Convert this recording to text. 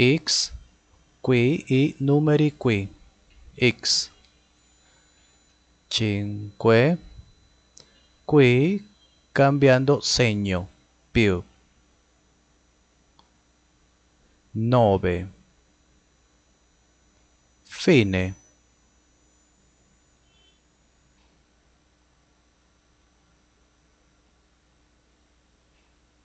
x que i numeri qui x 5 qui cambiando segno più 9 fine